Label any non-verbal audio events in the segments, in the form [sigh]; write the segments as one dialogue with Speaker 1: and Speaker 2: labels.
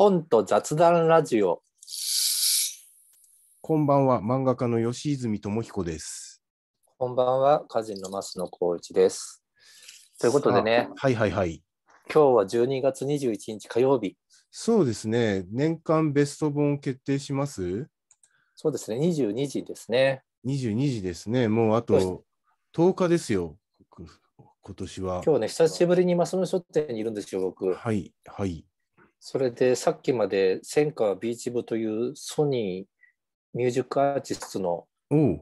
Speaker 1: 本と雑談ラジオ。
Speaker 2: こんばんは、漫画家の吉泉智彦です。
Speaker 1: こんばんは、歌人の増野光一です。ということでね、はいはいはい。今日は12月21日火曜日。
Speaker 2: そうですね。年間ベスト本を決定します。
Speaker 1: そうですね、22時ですね。
Speaker 2: 22時ですね。もうあと10日ですよ。今年は。今
Speaker 1: 日ね、久しぶりに増野書店にいるんですよ、僕。はいはい。それでさっきまで千川ビーチ部というソニーミュージックアーティストの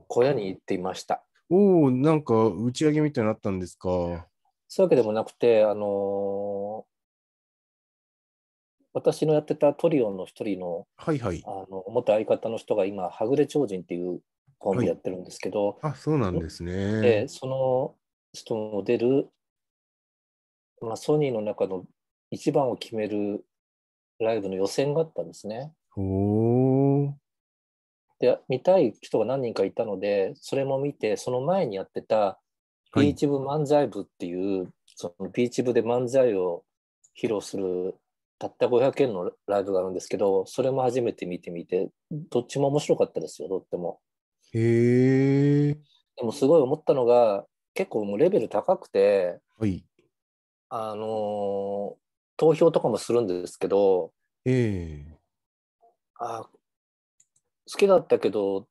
Speaker 1: 小屋に行っていました。
Speaker 2: おお、なんか打ち上げみたいになったんですか。そうい
Speaker 1: うわけでもなくて、あのー、私のやってたトリオンの一人の、はいはい、あの元相方の人が今、はぐれ超人っていうコンビやってるんですけど、はい、あそうなんですね。で、その人の出る、まあ、ソニーの中の一番を決めるライブの予選があったんですね。で見たい人が何人かいたのでそれも見てその前にやってたビーチ部漫才部っていう、はい、そのビーチ部で漫才を披露するたった500円のライブがあるんですけどそれも初めて見てみてどっちも面白かったですよとっても。
Speaker 3: へ
Speaker 1: え。でもすごい思ったのが結構もうレベル高くて、はい、あの投票とかもするんですけど、えー、あ好きだったけど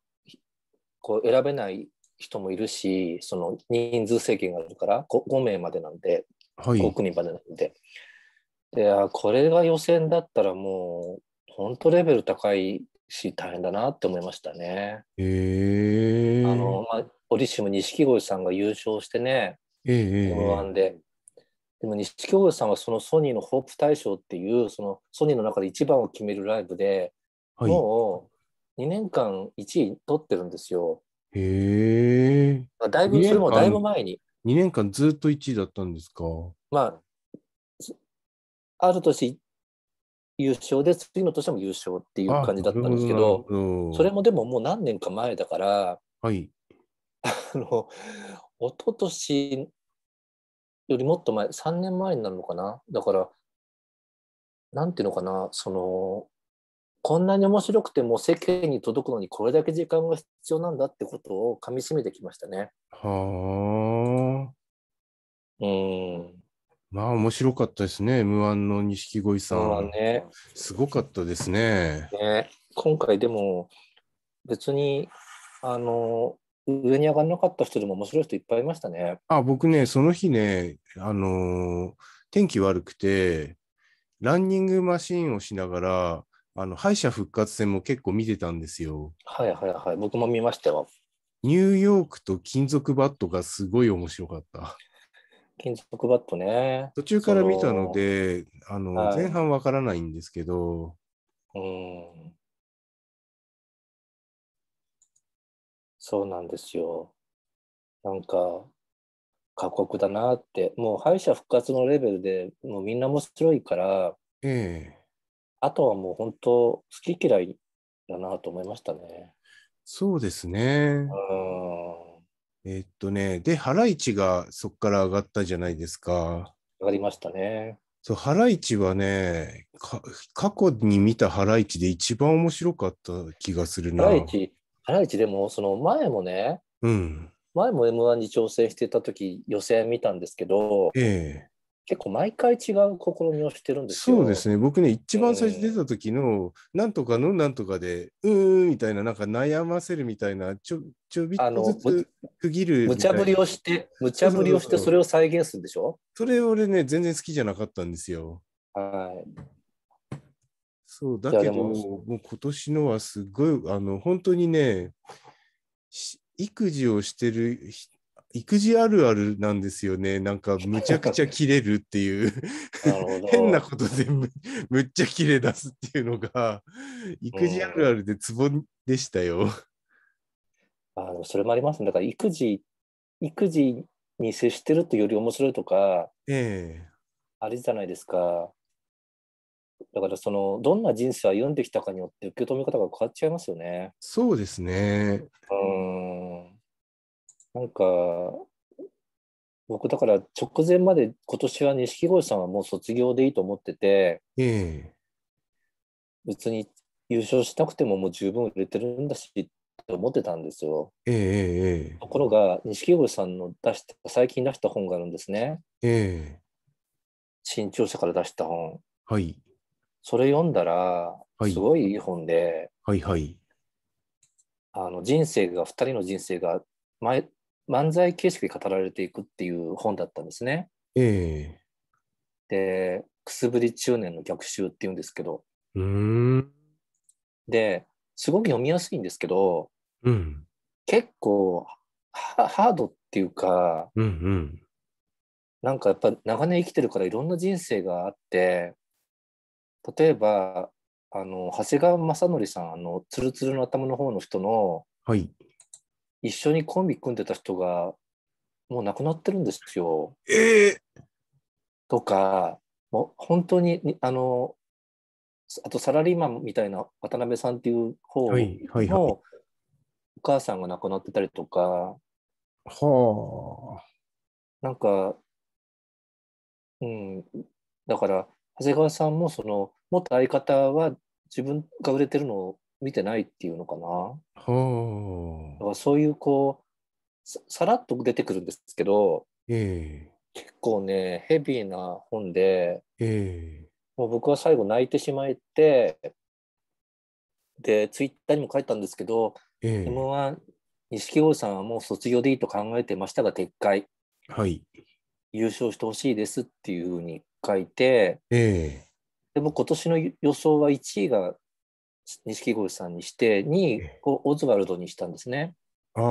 Speaker 1: こう選べない人もいるしその人数制限があるから 5, 5名までなんで、はい、5組までなんでであこれが予選だったらもう本当レベル高いし大変だなって思いましたね。
Speaker 4: え
Speaker 1: ー、あのまあ、オリシム錦鯉さんが優勝してね、
Speaker 3: えー、M1
Speaker 1: で。でも錦鯉さんはそのソニーのホープ大賞っていうそのソニーの中で一番を決めるライブで、はい、もう2年間1位取ってるんですよ。
Speaker 2: へえ。だいぶそれもだいぶ前に。2年間ずっと1位だったんですか。
Speaker 1: まあある年優勝で次の年も優勝っていう感じだったんですけどそれもでももう何年か前だから、はい、あの一昨年よりもっと前、3年前になるのかな。だから、なんていうのかな、その、こんなに面白くても世間に届くのにこれだけ時間が必要なんだってことをかみしめてきましたね。
Speaker 4: はあ。う
Speaker 1: ん。
Speaker 2: まあ面白かったですね、M1 の錦鯉さん。ね、すごかったですね。
Speaker 1: ね今回でも別にあの上に上がらなかった人でも面白い人いっぱいいましたね。
Speaker 2: あ、僕ね、その日ね、あのー、天気悪くて、ランニングマシンをしながら、あの敗者復活戦も結構見てたんですよ。
Speaker 1: はいはいはい、僕も見ましたよ。
Speaker 2: ニューヨークと金属バットがすごい面白かった。
Speaker 1: 金属バットね。途中から見たの
Speaker 2: で、のあの、はい、前半わからないんですけど、
Speaker 4: うん、そうなん
Speaker 1: ですよ。なんか、過酷だなって、もう敗者復活のレベルでもうみんな面白いから、ええ、あとはもう本当、好き嫌いだなと思いましたね。
Speaker 2: そうですね。うん、えっとね、で、ハライチがそこから上がったじゃないですか。
Speaker 1: 上がりましたね。
Speaker 2: そう、ハライチはね、過去に見たハライチで一番面白かった気がするな。ハライ
Speaker 1: チ原道でも、その前もね、うん、前も m 1に挑戦してた時予選見たんですけど、ええ、結構毎回違う試みをしてるんですよそうで
Speaker 2: すね、僕ね、一番最初出た時の、な、うんとかのなんとかで、うーんみたいな、なんか悩ませるみたいな、ちょちょびっとずつ区切る。無茶ぶりをして、無茶ぶりをして、それを
Speaker 1: 再現するんでしょそれ
Speaker 2: 俺ね、全然好きじゃなかったんですよ。はい。そうだけどもう今年のはすごいあの本当にね育児をしてる育児あるあるなんですよねなんかむちゃくちゃ切れるっていう変なことでむむっちゃ切れ出すっていうのが
Speaker 3: 育児あ
Speaker 1: るあるでツボでしたよ。うん、あのそれもありますねだから育児育児に接してるとより面白いとか、ええあれじゃないですか。だからそのどんな人生を歩んできたかによって受け止め方が変わっちゃいますよね。
Speaker 3: そうですね。
Speaker 1: うんなんか僕だから直前まで今年は錦鯉さんはもう卒業でいいと思ってて、ええ、別に優勝しなくてももう十分売れてるんだしって思ってたんですよ。
Speaker 3: ええええ、
Speaker 1: ところが錦鯉さんの出した最近出した本があるんですね。ええ、新潮社から出した本。はい。それ読んだら、すごいいい本で、はいはい、あの人生が、2人の人生が前漫才形式で語られていくっていう本だったんですね。
Speaker 2: え
Speaker 1: ー、で、くすぶり中年の逆襲っていうんですけど、で、すごく読みやすいんですけど、うん、結構ハードっていうか、
Speaker 4: うんうん、
Speaker 1: なんかやっぱ長年生きてるからいろんな人生があって、例えばあの長谷川雅紀さんあのツルツルの頭の方の人の、はい、一緒にコンビ組んでた人がもう亡くなってるんですよ。えー、とかもう本当にあのあとサラリーマンみたいな渡辺さんっていう方のお母さんが亡くなってたりとか。
Speaker 4: はあ、
Speaker 1: なんか、うん、だから長谷川さんもそのもっと相方は自分が売れてるのを見てないっていうのかな。
Speaker 4: ほ
Speaker 1: だからそういうこうさらっと出てくるんですけど、
Speaker 3: え
Speaker 1: ー、結構ねヘビーな本で、
Speaker 3: え
Speaker 1: ー、もう僕は最後泣いてしまえてでツイッターにも書いたんですけど「えー、M‐1 錦鯉さんはもう卒業でいいと考えてましたが撤回」はい、優勝してほしいですっていうふうに書いて、えでも今年の予想は1位が錦鯉さんにして2位をオズワルドにしたんですね。
Speaker 2: ああ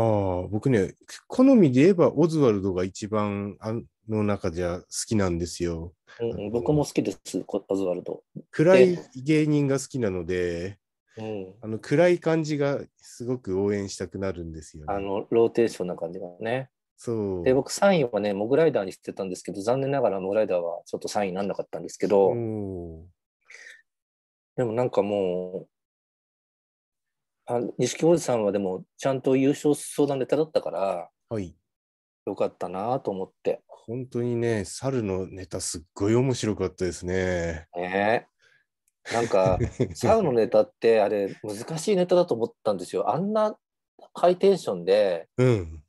Speaker 2: 僕ね好みで言えばオズワルドが一番あの中じゃ好きなんですよ。うん、僕も好きですオズワルド。暗い芸人が好きなので。うん、あの暗い感じがすごく応援したくなるんですよ、ね、あ
Speaker 1: のローテーションな感じがね。そうで僕3位はねモグライダーにしてたんですけど残念ながらモグライダーはちょっと3位にならなかったんですけどでもなんかもう、あ錦織さんはでも、ちゃんと優勝相談ネタだったから、はい、よかったなと思って。
Speaker 2: 本当にね、猿のネ
Speaker 1: タ、すっごい面白かったですね。ねなんか、[laughs] 猿のネタって、あれ、難しいネタだと思ったんですよ。あんなハイテンションで、うん、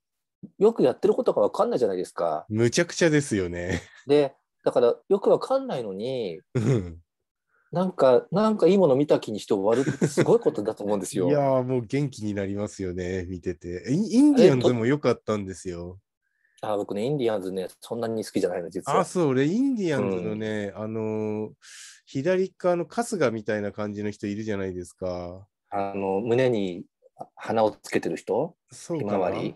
Speaker 1: よくやってることが分かんないじゃないですか。
Speaker 2: むちゃくちゃですよね。
Speaker 1: で、だから、よく分かんないのに、なんか、なんかいいもの見た気にして終わるってすごいことだと思うんですよ。いやもう元気になりますよね、見てて。インディアンズも良かったんですよ。あ僕ね、インディアンズね、そんなに好きじゃないの、実は。あ、そう、俺、
Speaker 2: インディアンズのね、うん、あの左側の春日みたいな感じの人いるじ
Speaker 1: ゃないですか。あの、胸に鼻をつけてる人そうひまわり。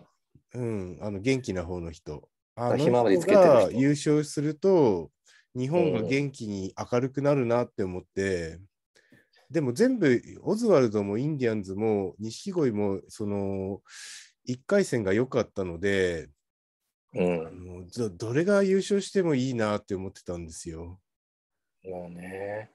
Speaker 2: うん、あの、元気な方の人。あの人が優勝すると、日本が元気に明るくなるなって思って、でも全部、オズワルドもインディアンズも錦鯉も、その、1回戦が良かったので、うん、あのどれが優勝してもいいなって
Speaker 1: 思ってたんですよ。もうね。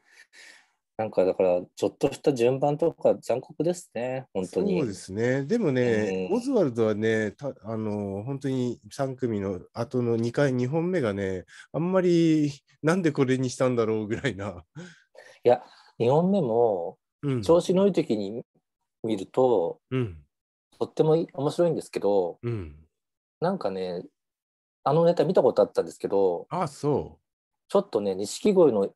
Speaker 1: なんかだから、ちょっとした順番とか残酷ですね、本当に。そうです
Speaker 2: ね。でもね、うん、オズワルドはね、あの、本当に3組の後の2回、2本目がね、あんま
Speaker 1: りなんでこれにしたんだろうぐらいな。いや、2本目も、調子のいい時に見ると、うん、とっても面白いんですけど、うん、なんかね、あのネタ見たことあったんですけど、あそう。ちょっとね、錦鯉の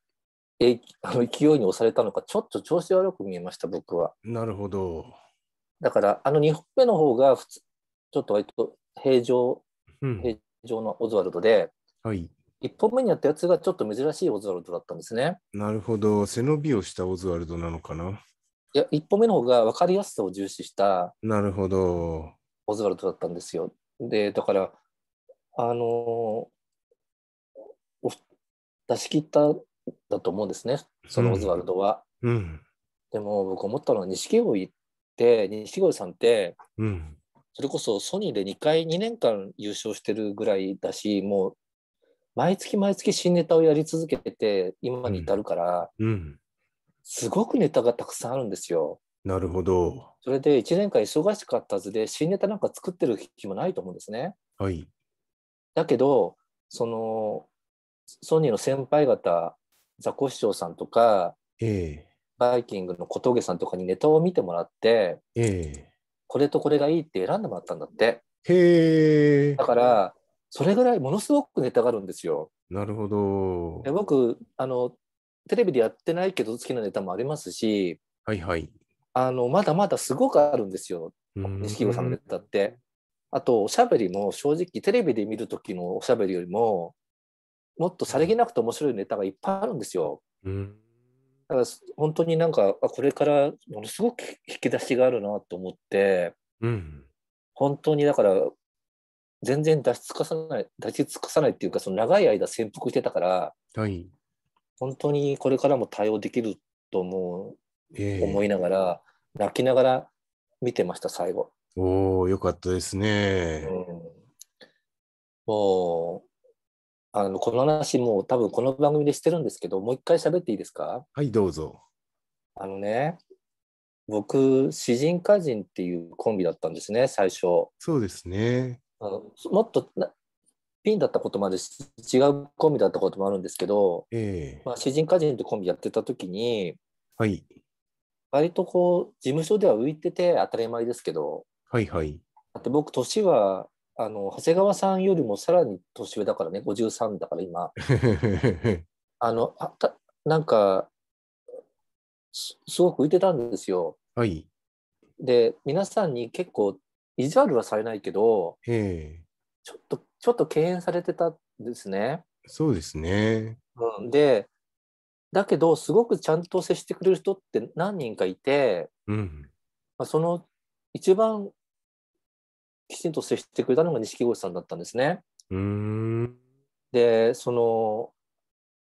Speaker 1: え [laughs] あの勢いに押されたのか、ちょっと調子悪く見えました、僕は。なるほど。だから、あの2本目の方が普通、ちょっと割と平常、うん、平常のオズワルドで、はい、1本目にやったやつがちょっと珍しいオズワルドだったんですね。
Speaker 2: なるほど、背伸びをしたオズワルドなのかな。
Speaker 1: いや、1本目の方が分かりやすさを重視した、
Speaker 2: なるほど。
Speaker 1: オズワルドだったんですよ。で、だから、あのー、出し切っただと思うんですね、そのオズワルドは。うんうん、でも僕思ったのは錦鯉って錦鯉さんって、うん、それこそソニーで2回2年間優勝してるぐらいだしもう毎月毎月新ネタをやり続けて今に至るから、すごくネタがたくさんあるんですよ。なるほど。それで1年間忙しかったはずで新ネタなんか作ってる気もないと思うんですね。はい、だけどそのソニーの先輩方ザコシショウさんとか、えー、バイキングの小峠さんとかにネタを見てもらって、えー、これとこれがいいって選んでもらったんだって。へだからそれぐらいものすごくネタがあるんですよ。なるほど。僕あのテレビでやってないけど好きなネタもありますし、はいはい、あのまだまだすごくあるんですよ錦鯉さんのネタって。あとおしゃべりも正直テレビで見る時のおしゃべりよりももっとさりげなくて面白いネタがいっぱいあるんですよ。うんだから本当になんかこれからものすごく引き出しがあるなと思って、うん、本当にだから全然出し尽かさない出し尽くさないっていうかその長い間潜伏してたから、はい、本当にこれからも対応できると思う、えー、思いながら泣きながら見てました最後。お
Speaker 2: およかったです
Speaker 1: ね。うん、もうあのこの話もう多分この番組でしてるんですけどもう一回喋っていいですかはいどうぞあのね僕詩人歌人っていうコンビだったんですね最初そうですねあのもっとピンだったこともあるし違うコンビだったこともあるんですけど、えーまあ、詩人歌人ってコンビやってた時に、はい、割とこう事務所では浮いてて当たり前ですけど、はいはい、だって僕年はあの長谷川さんよりもさらに年上だからね53だから今 [laughs] あのあたなんかすごく浮いてたんですよ。はい、で皆さんに結構意地悪はされないけどちょっとちょっと敬遠されてたんですね。
Speaker 2: そうです
Speaker 4: ね、
Speaker 1: うん、でだけどすごくちゃんと接してくれる人って何人かいて、うんまあ、その一番きちんと接してくれたのが錦鯉さんだったんですね。でその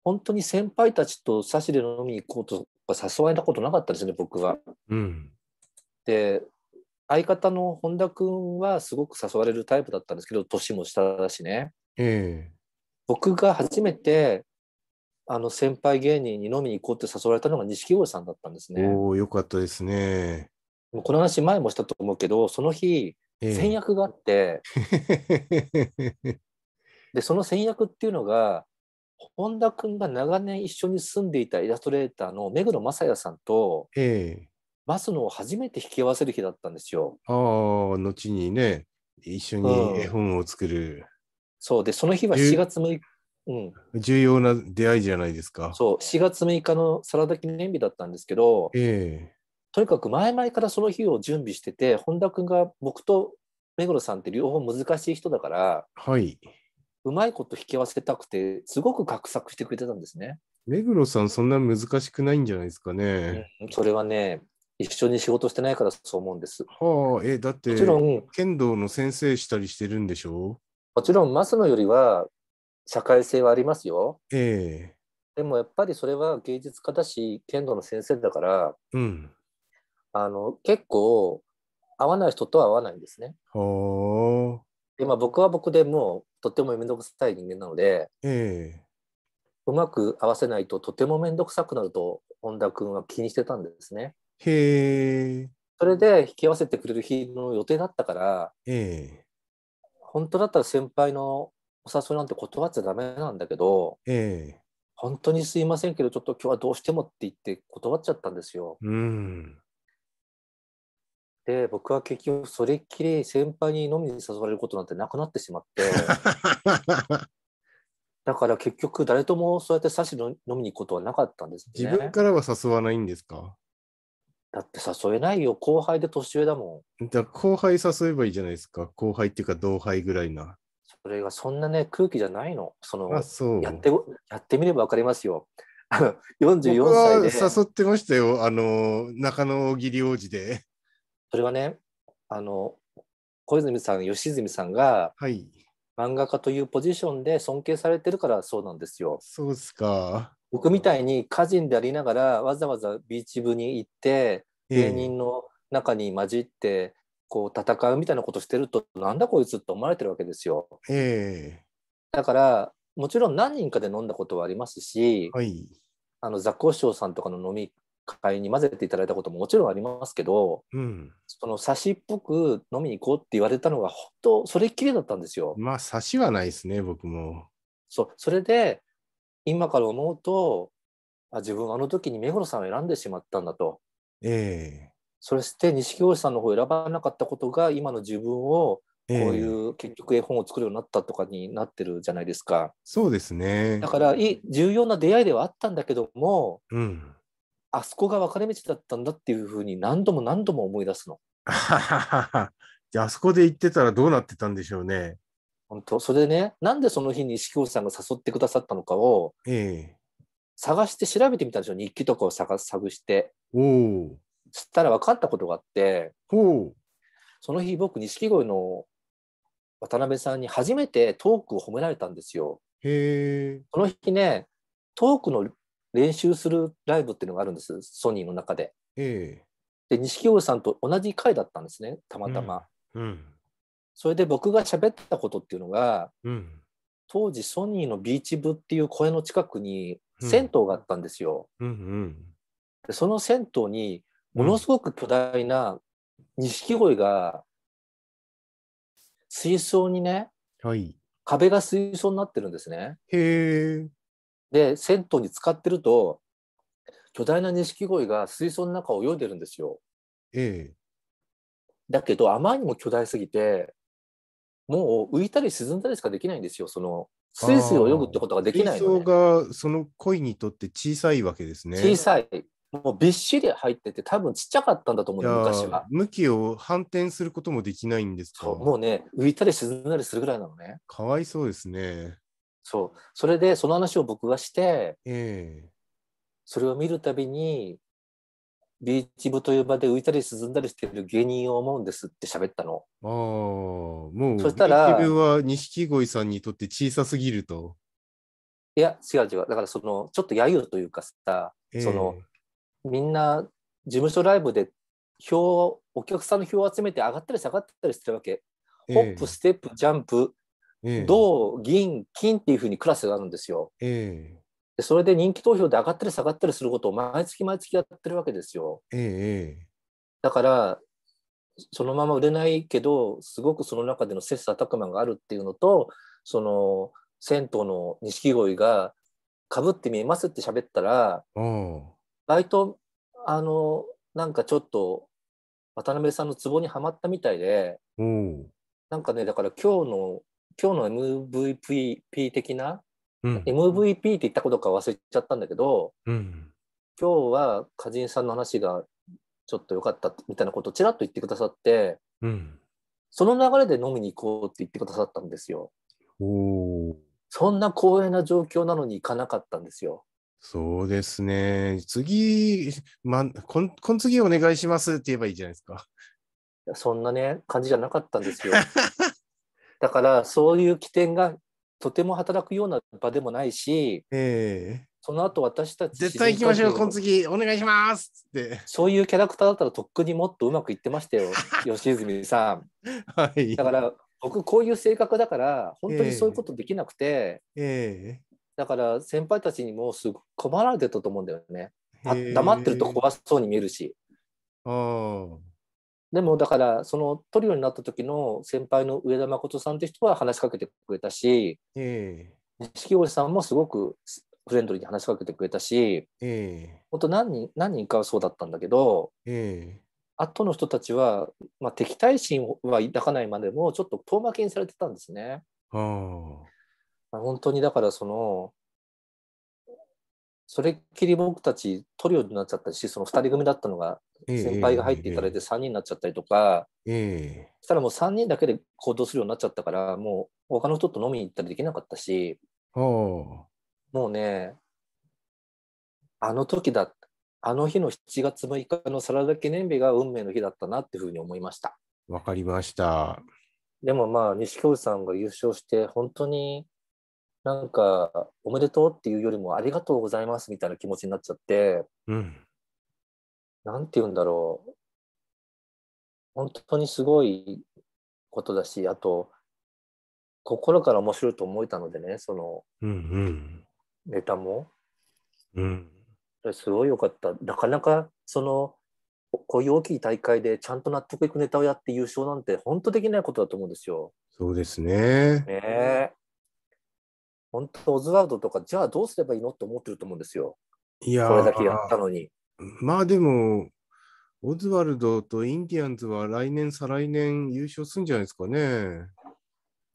Speaker 1: 本当に先輩たちと差しで飲みに行こうとか誘われたことなかったですね僕は。で相方の本田君はすごく誘われるタイプだったんですけど年も下だしね。僕が初めてあの先輩芸人に飲みに行こうって誘われたのが錦鯉さんだったんですね。およかったですね。この話前もしたと思うけどその日戦略があって、[laughs] でその戦略っていうのが本田君が長年一緒に住んでいたイラストレーターの目黒雅也さんと、えバスのを初めて引き合わせる日だったんですよ。
Speaker 2: ああ後にね一緒に絵本を作る。うん、そ
Speaker 1: うでその日は4月6日。うん、重要な出会いじゃないですか。そう、4月6日のサラダ記念日だったんですけど、ええ、とにかく前々からその日を準備してて本田君が僕と目黒さんって両方難しい人だから、はい、うまいこと引き合わせたくてすごく画策してくれてたんですね。
Speaker 2: 目黒さんそんな難しくないんじゃないですかね。
Speaker 1: うん、それはね一緒に仕事してないからそう思うんです。
Speaker 2: はあ、えだってもちろん剣道の先生したりしてるんでしょ
Speaker 1: もちろん増野よりは社会性はありますよ。ええー、でもやっぱりそれは芸術家だし剣道の先生だから、うん、あの結構合わない人とは合わないんですね。でまあ、僕は僕でもうとても面倒くさい人間なので、えー、うまく合わせないととても面倒くさくなると本田君は気にしてたんですね。
Speaker 3: へえ。
Speaker 1: それで引き合わせてくれる日の予定だったから、
Speaker 3: えー、
Speaker 1: 本当だったら先輩のお誘いなんて断っちゃダメなんだけど、えー、本当にすいませんけどちょっと今日はどうしてもって言って断っちゃったんですよ。
Speaker 3: うん
Speaker 1: で僕は結局それっきり先輩に飲みに誘われることなんてなくなってしまって [laughs] だから結局誰ともそうやってサシ飲みに行くことはなかったんです、ね、自分
Speaker 2: からは誘わないんですか
Speaker 1: だって誘えないよ後輩で年上だも
Speaker 2: んだ後輩誘えばいいじゃないですか後輩っていうか同輩ぐらいな
Speaker 1: それがそんなね空気じゃないのそのそうやってやってみれば分かりますよ
Speaker 2: 44歳で誘ってましたよあの
Speaker 1: 中野義理王子でそれはねあの小泉さん吉住さんが、はい、漫画家というポジションで尊敬されてるからそうなんですよ。そ
Speaker 2: うですか
Speaker 1: 僕みたいに歌人でありながらわざわざビーチ部に行って芸人の中に混じってこう戦うみたいなことしてると、えー、なんだこいつって思われてるわけですよ。えー、だからもちろん何人かで飲んだことはありますし、はい、あのさんとかの飲み会に混ぜていただいたことももちろんありますけど、うん、その差しっぽく飲みに行こうって言われたのが本当それっきりだったんですよ。まあ差しはないですね僕も。そうそれで今から思うとあ自分あの時に目黒さんを選んでしまったんだと。
Speaker 2: ええー、
Speaker 1: そして錦鯉さんの方を選ばなかったことが今の自分をこういう結局絵本を作るようになったとかになってるじゃないですか。そうですね。だからい重要な出会いではあったんだけども、うん、あそこが分かれ道だったんだっていうふうに何度も何度も思い出すの。[laughs] じゃあ、あそこで行ってたらどうなってたんでしょうね。本当それでね、なんでその日に四季さんが誘ってくださったのかを、
Speaker 3: ええ、
Speaker 1: 探して調べてみたんですよ、日記とかを探探して。おったら分かったことがあって、その日、僕、錦鯉の渡辺さんに初めてトークを褒められたんですよ。
Speaker 3: へ
Speaker 1: その日ね、トークの練習するライブっていうのがあるんです、ソニーの中で。で、錦鯉さんと同じ回だったんですね、たまたま。うん、うん、それで僕が喋ったことっていうのが、うん、当時ソニーのビーチ部っていう公園の近くに銭湯があったんですよ。うん、うん、うん、その銭湯にものすごく巨大な錦鯉が水槽にね、はい、壁が水槽になってるんですね。へえ。で、銭湯に使ってると、巨大な錦鯉が水槽の中を泳いでるんですよ。ええ。だけど、あまりにも巨大すぎて、もう浮いたり沈んだりしかできないんですよ、その、スイスイ泳ぐってことができないの、ね、水
Speaker 2: 槽がその鯉にとって小さいわけですね。小さ
Speaker 1: い。もうびっしり入ってて、多分ちっちゃかったんだと思う、昔は。
Speaker 2: 向きを反転することもできないんですかもうね、浮
Speaker 1: いたり沈んだりするぐらいなのね。かわいそうですね。そう。それで、その話を僕がして、えー、それを見るたびに、ビーチ部という場で浮いたり沈んだりしてる芸人を思うんですって喋ったの。
Speaker 2: ああ、も
Speaker 1: う、そしたら、ビーチ部は錦鯉さんにとって小さすぎると。いや、違う違う。だからその、ちょっと揶揄というかさ、えー、その、みんな事務所ライブで票お客さんの票を集めて上がったり下がったりしてるわけ。ホップ、ステップ、ジャンプ、え銅、銀、金っていうふうにクラスがあるんですよ。えそれで人気投票で上がったり下がったりすることを毎月毎月やってるわけですよ。
Speaker 3: え
Speaker 1: だからそのまま売れないけどすごくその中での切磋琢磨があるっていうのとその銭湯の錦鯉がかぶって見えますって喋ったら、うん、割とあのなんかちょっと渡辺さんのツボにはまったみたいで、なんかねだから今日の今日の MVP 的な、うん、MVP って言ったことか忘れちゃったんだけど、うん、今日は歌人さんの話がちょっと良かったみたいなことをちらっと言ってくださって、うん、その流れで飲みに行こうって言ってくださったんですよ。そんな光栄な状況なのに行かなかったんですよ。
Speaker 2: そうですね。次、ま、こん、こん次お
Speaker 1: 願いしますって言えばいいじゃないですか。そんなね、感じじゃなかったんですよ。[laughs] だからそういう起点がとても働くような場でもないし、えー、その後私たち絶対行きましょうこの
Speaker 2: 次お願いします
Speaker 1: ってそういうキャラクターだったらとっくにもっとうまくいってましたよ [laughs] 吉純さん、はい、だから僕こういう性格だから本当にそういうことできなくて、えー、だから先輩たちにもすご困られてたと思うんだよね、黙ってると怖そうに見えるしああでもだからそのトリオになった時の先輩の上田誠さんって人は話しかけてくれたし錦、えー、織さんもすごくフレンドリーに話しかけてくれたし、えー、本当何人何人かはそうだったんだけど、えー、後の人たちは、まあ、敵対心は抱かないまでもちょっと遠巻きにされてたんですね。あ本当にだからそのそれっきり僕たちトリオになっちゃったし、その2人組だったのが、
Speaker 3: 先輩が入って
Speaker 1: いただいて3人になっちゃったりとか、
Speaker 3: そし
Speaker 1: たらもう3人だけで行動するようになっちゃったから、もう他の人と飲みに行ったりできなかったし、
Speaker 3: も
Speaker 1: うね、あの時だ、あの日の7月6日のサラダ記念日が運命の日だったなっていうふうに思いました。
Speaker 2: わかりました。
Speaker 1: でもまあ、西京さんが優勝して、本当になんか、おめでとうっていうよりも、ありがとうございますみたいな気持ちになっちゃって、うん、なんて言うんだろう。本当にすごいことだし、あと、心から面白いと思えたのでね、その、
Speaker 4: うんうん、
Speaker 1: ネタも。うん、すごい良かった。なかなか、その、こういう大きい大会でちゃんと納得いくネタをやって優勝なんて本当できないことだと思うんですよ。
Speaker 2: そうですね。
Speaker 1: ね本当、オズワルドとか、じゃあどうすればいいのって思ってると思うんですよ。いやこれだけやったのに。
Speaker 2: まあでも、オズワルドとインディアンズは来年、再来年優勝するんじゃないですかね。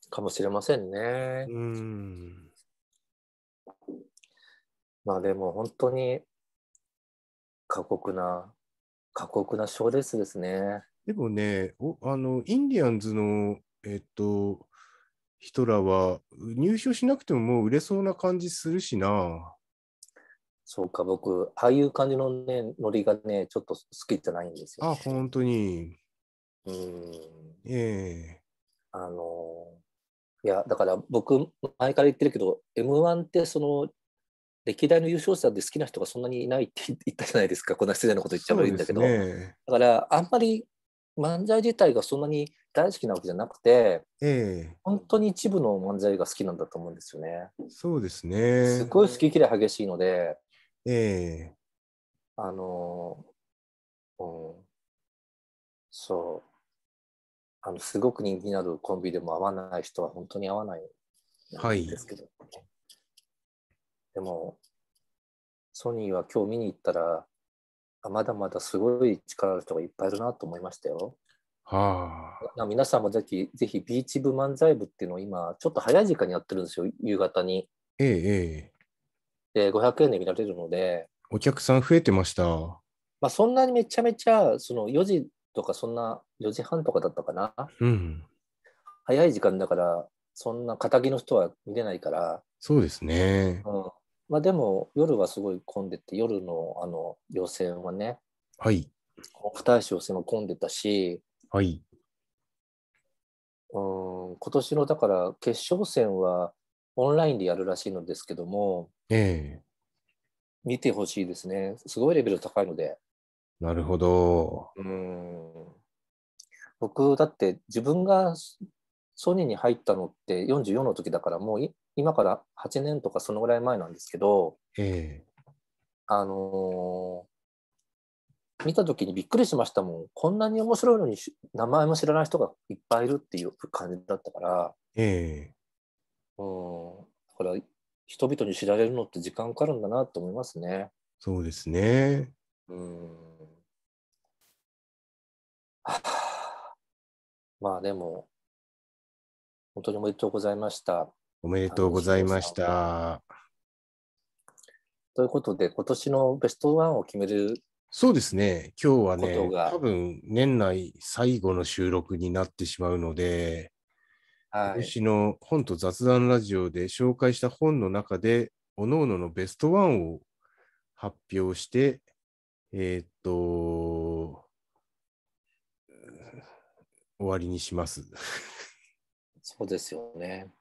Speaker 1: かもしれませんね。うん。まあでも本当に過酷な、過酷な賞レースですね。
Speaker 2: でもね、おあのインディアンズの、えっと、人らは入賞しなくてももう売れそうな感じするしな。
Speaker 1: そうか、僕、ああいう感じのね、ノリがね、ちょっと好きじゃないんですよ、ね。あ、本当に。うん。ええー、あの、いや、だから僕、前から言ってるけど、M1 ってその、歴代の優勝者で好きな人がそんなにいないって言ったじゃないですか、こんな失礼なこと言っちゃ悪いんだけど、ね、だからあんまり漫才自体がそんなに大好きなわけじゃなくて、え本当に一部の漫才が好きなんだと思うんですよね。そうですね。すごい好き嫌い激しいので、ええ、あの、うん、そう、あのすごく人気になるコンビでも合わない人は本当に合わないんですけど、はい、でも、ソニーは今日見に行ったら、まだまだすごい力ある人がいっぱいいるなと思いましたよ。はあ、皆さんもぜひ、ぜひビーチ部漫才部っていうのを今、ちょっと早い時間にやってるんですよ、夕方に。ええええ。で、500円で見られるので。
Speaker 2: お客さん増えてました。ま
Speaker 1: あ、そんなにめちゃめちゃ、その4時とか、そんな4時半とかだったかな。うん。早い時間だから、そんな仇の人は見れないから。
Speaker 2: そうですね。
Speaker 1: うん、まあでも夜はすごい混んでて、夜のあの予選はね、はい。二使予選も混んでたし、はい。うん、今年のだから決勝戦はオンラインでやるらしいのですけども、ええ見てほしいですね。すごいレベル高いので。なるほど。うん僕、だって自分がソニーに入ったのって44の時だから、もう今から8年とかそのぐらい前なんですけど、えー、あのー、見た時にびっくりしましたもんこんなに面白いのに名前も知らない人がいっぱいいるっていう感じだったから、えー、うんだから人々に知られるのって時間かかるんだなと思いますね。
Speaker 4: そうですね。
Speaker 1: うん。まあでも、本当におめでとうございました。おめでとうございました。ということで、今年のベストワンを決めるそうですね、今日はね、
Speaker 2: 多分年内最後の収録になってしまうので、はい、今年の本と雑談ラジオで紹介した本の中で、おのおののベストワンを発表して、えー、っと、終わりにします。
Speaker 1: そうですよね。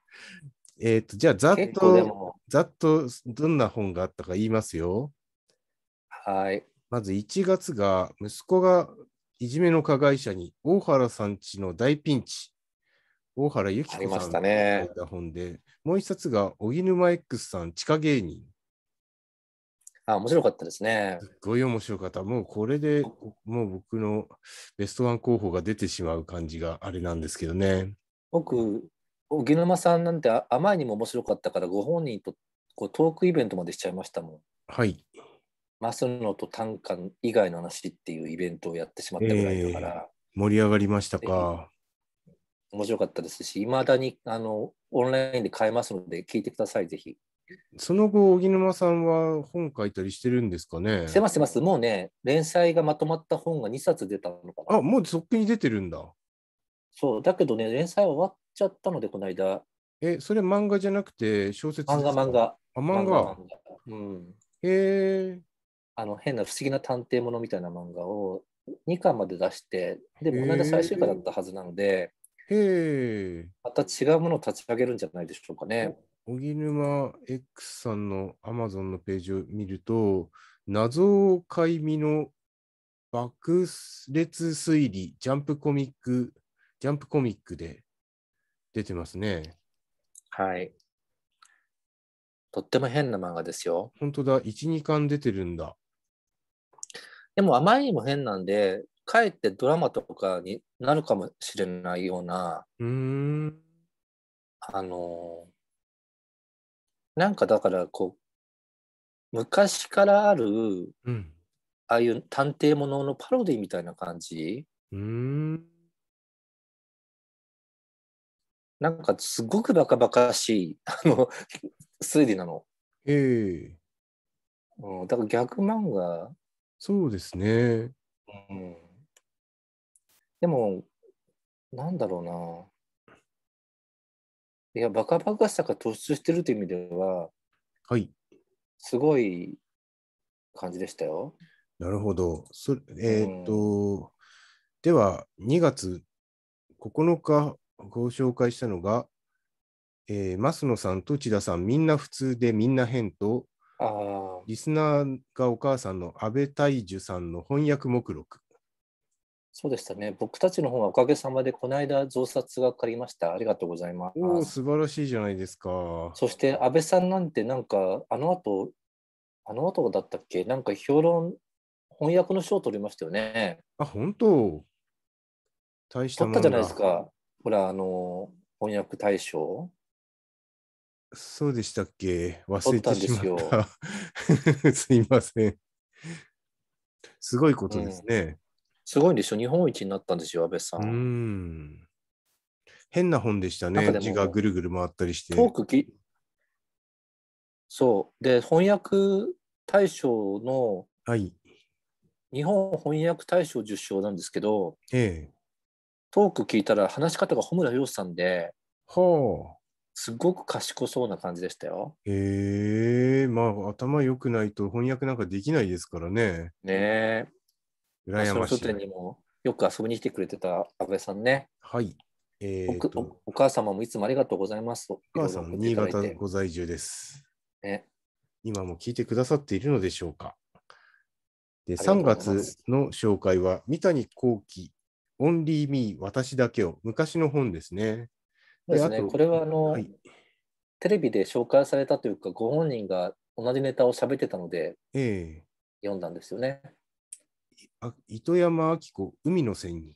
Speaker 2: えっ、ー、と、じゃあ、ざっと、ざっと、どんな本があったか言いますよ。はい。まず1月が、息子がいじめの加害者に、大原さんちの大ピンチ。大原由紀子さんが書いた本で、ね、もう一冊が、荻沼 X さん、地下芸人。
Speaker 1: あ、面白かったですね。す
Speaker 2: ごい面白かった。もうこれで、もう
Speaker 1: 僕のベストワン候補が出てしまう感じがあれなんですけどね。僕、荻沼さんなんてあまりにも面白かったからご本人とこうトークイベントまでしちゃいましたもん。はい。マスノと短歌以外の話っていうイベントをやってしまったぐらいだから。えー、
Speaker 2: 盛り上がりましたか。
Speaker 1: 面白かったですし、いまだにあのオンラインで買えますので、聞いてください、ぜひ。その後、荻沼さんは本
Speaker 2: 書いたりしてるん
Speaker 1: ですかねしてます、してます。もうね、連載がまとまった本が2冊出たのかな。あ、もうそっくに出てるんだ。そう、だけどね、連載終わっちゃったので、この間。え、それ漫画じゃなくて小説漫画、漫画。あ、漫画。うん、へえ。あの、変な不思議な探偵ものみたいな漫画を2巻まで出して、で、この間最終回だったはずなので、
Speaker 2: へま
Speaker 1: た違うものを立ち上げるんじゃないでしょうかね。
Speaker 2: 荻沼 X さんの Amazon のページを見ると、謎を解みの爆裂推理ジャンプコミックジャンプコミックで
Speaker 1: 出てますね。はい。とっても変な漫画ですよ。本当だ、1、2巻出てるんだ。でも、あまりにも変なんで、かえってドラマとかになるかもしれないような、
Speaker 4: うん。
Speaker 1: あの、なんかだから、こう、昔からある、うん、ああいう探偵もののパロディみたいな感じ。
Speaker 4: うーん
Speaker 1: なんかすごくバカバカしい、あの、推理なの。
Speaker 3: ええ
Speaker 1: うん、だから逆漫画、そうですね。うん、でも、なんだろうな。いや、バカバカしさが突出してるという意味では、はい。すごい感じでしたよ。
Speaker 2: なるほど。それえーっと、では、2月9日ご紹介したのが、えー、増野さんと千田さん、みんな普通でみんな変と、リスナーがお母さんの安倍大樹さんの翻訳目録。
Speaker 1: そうでしたね。僕たちの方はおかげさまで、この間、増刷が借りました。ありがとうございます。おお、素晴らしいじゃないですか。そして、安倍さんなんて、なんか、あの後、あの後だったっけなんか評論、翻訳の賞を取りましたよ
Speaker 4: ね。あ、本当大したもんだ取ったじゃないです
Speaker 1: か。ほら、あの、翻訳大賞
Speaker 2: そうでしたっけ忘れてしまっ
Speaker 1: た。
Speaker 2: た [laughs] すいません。すごいことです
Speaker 1: ね、うん、すごいでしょ。日本一になったんですよ、安倍さん。う
Speaker 2: ん変な本でしたね。字がぐるぐる回ったり
Speaker 1: して。トークきそう。で、翻訳大賞の、はい、日本翻訳大賞受賞なんですけど、ええ、トーク聞いたら話し方が穂村洋さんで、はあ、すごく賢そうな感じでしたよ。
Speaker 2: へえー、まあ頭良くないと翻訳なんかできないですからね。
Speaker 1: ねえ。羨ましい。書店にもよく遊びに来てくれてた安倍さんね。はい。えーお、お母様もいつもありがとうございます。お母さんも新潟
Speaker 2: ご在住です。ね、今も聞いてくださっているのでしょうか。で3月の紹介は三谷幸喜オンリーミー、私だけを、昔の本ですね。ですね、これはあの、はい、
Speaker 1: テレビで紹介されたというか、ご本人が同じネタを喋ってたので、えー、読んだんですよね。
Speaker 2: あ糸山
Speaker 1: 明子、海の線に。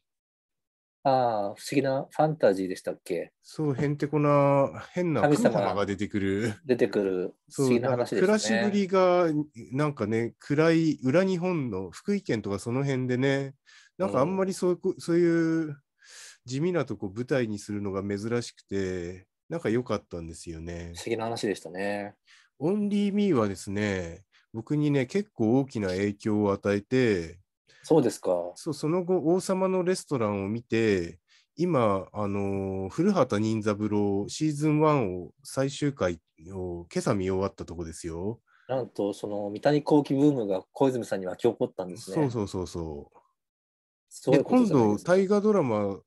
Speaker 1: ああ、不思議なファンタジーでしたっけ
Speaker 2: そう、へんてこな、変な神様
Speaker 1: が出てくる。出てくる、不思議な話ですね。暮らしぶ
Speaker 2: りが、なんかね、暗い裏日本の福井県とかその辺でね、なんかあんまりそうそういう地味なとこ舞台にするのが珍しくて、なんか良かったんですよね。不思議な話でしたね。オンリーミーはですね、僕にね、結構大きな影響を与えて、そうですか。そう、その後、王様のレストランを見て、今、あのー、古畑任三郎シーズン1を最終回を今朝見終わったとこですよ。な
Speaker 1: んと、その三谷幸喜ブームが小泉さんに沸き起こったんですね。そうそ
Speaker 2: うそうそう。そう今度、大河ドラマ、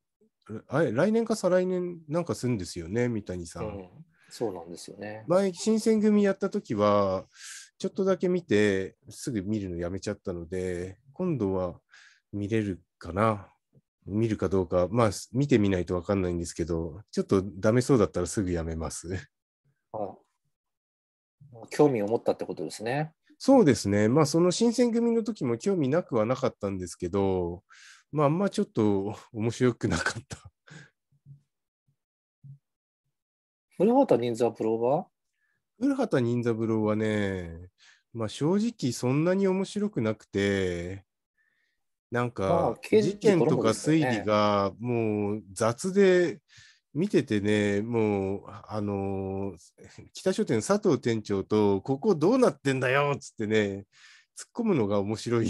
Speaker 2: あれ来年か再来年なんかするんですよね、三谷さん。うん、そうなんですよね。前、新選組やった時は、ちょっとだけ見て、すぐ見るのやめちゃったので、今度は見れるかな。見るかどうか、まあ、見てみないと分かんないんですけど、ちょっとダメそうだったらすぐやめます。
Speaker 1: あ興味を持ったってこと
Speaker 2: ですね。そうですね。まあ、その新選組の時も興味なくはなかったんですけど、まあ、あんまちょっと面白くなかった。[laughs]
Speaker 1: 古畑任三郎は
Speaker 2: 古畑任三郎はね、まあ、正直そんなに面白くなくて、なんか事件とか推理がもう雑で見ててね、もうあの北書店佐藤店長とここどうなってんだよっつってね、突っ込むのが面白い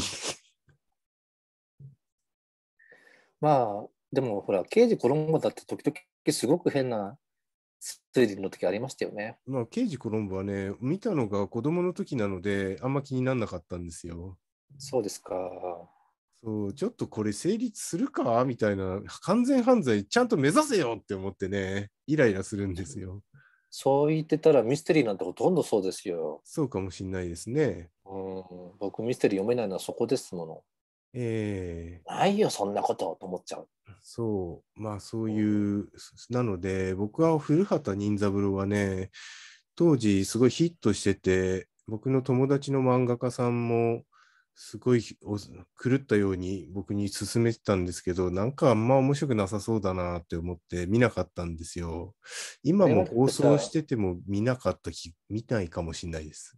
Speaker 1: まあ、でもほら、刑事コロンボだって時々すごく変な推理の時ありましたよね。
Speaker 2: まあ、刑事コロンボはね、見たのが子供の時なので、あんま気にならなかったんですよ。そうですか。そうちょっとこれ成立するかみたいな完全犯罪ちゃんと目指せよって思ってねイライラするんですよ。
Speaker 1: そう言ってたらミステリーなんてほとんどそうですよ。そうかもしんないですね。うん、僕ミステリー読めないのはそこですもの。
Speaker 2: えー、
Speaker 1: ないよ、そんなことと思っちゃう。
Speaker 2: そう、まあそういう、うん、なので、僕は古畑任三郎はね、当時すごいヒットしてて、僕の友達の漫画家さんも、すごい狂ったように僕に勧めてたんですけど、なんかあんま面白くなさそうだなって思って見なかったんですよ。今も放送してても見なかった、見ないかもしれないです。